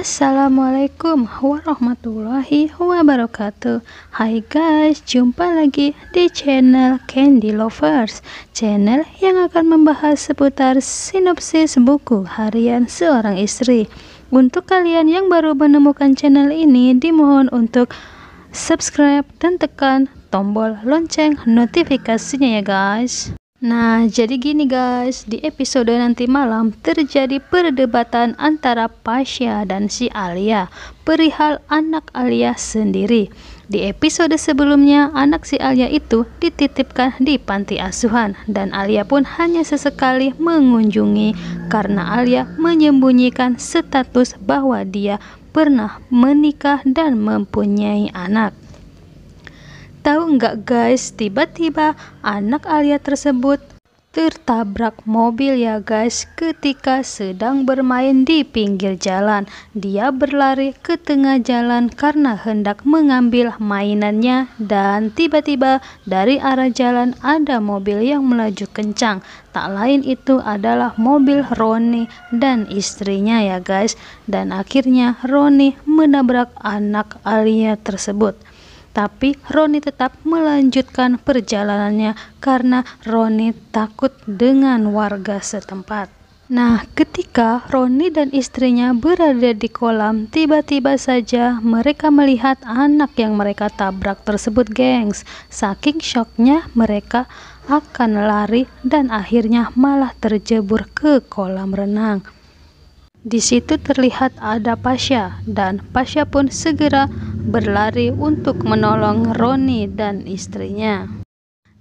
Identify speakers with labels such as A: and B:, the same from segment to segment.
A: Assalamualaikum warahmatullahi wabarakatuh Hai guys, jumpa lagi di channel Candy Lovers Channel yang akan membahas seputar sinopsis buku harian seorang istri Untuk kalian yang baru menemukan channel ini Dimohon untuk subscribe dan tekan tombol lonceng notifikasinya ya guys Nah, jadi gini guys, di episode nanti malam terjadi perdebatan antara Pasha dan si Alia perihal anak Alia sendiri. Di episode sebelumnya, anak si Alia itu dititipkan di panti asuhan dan Alia pun hanya sesekali mengunjungi karena Alia menyembunyikan status bahwa dia pernah menikah dan mempunyai anak. Tahu nggak guys, tiba-tiba anak Alia tersebut tertabrak mobil ya guys ketika sedang bermain di pinggir jalan. Dia berlari ke tengah jalan karena hendak mengambil mainannya dan tiba-tiba dari arah jalan ada mobil yang melaju kencang. Tak lain itu adalah mobil Roni dan istrinya ya guys. Dan akhirnya Roni menabrak anak Alia tersebut. Tapi Roni tetap melanjutkan perjalanannya karena Roni takut dengan warga setempat. Nah, ketika Roni dan istrinya berada di kolam, tiba-tiba saja mereka melihat anak yang mereka tabrak tersebut, gengs. Saking shocknya, mereka akan lari dan akhirnya malah terjebur ke kolam renang. Di situ terlihat ada Pasha dan Pasha pun segera berlari untuk menolong Roni dan istrinya.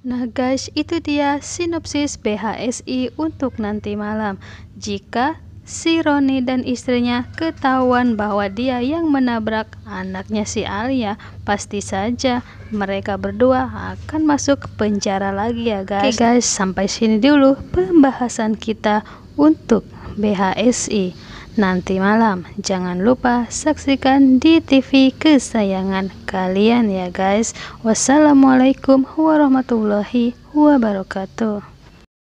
A: Nah guys, itu dia sinopsis BHSI untuk nanti malam. Jika si Roni dan istrinya ketahuan bahwa dia yang menabrak anaknya si Alia, pasti saja mereka berdua akan masuk penjara lagi ya guys. Oke okay guys, sampai sini dulu pembahasan kita untuk BHSI nanti malam. Jangan lupa saksikan di TV kesayangan kalian ya guys. Wassalamualaikum warahmatullahi wabarakatuh.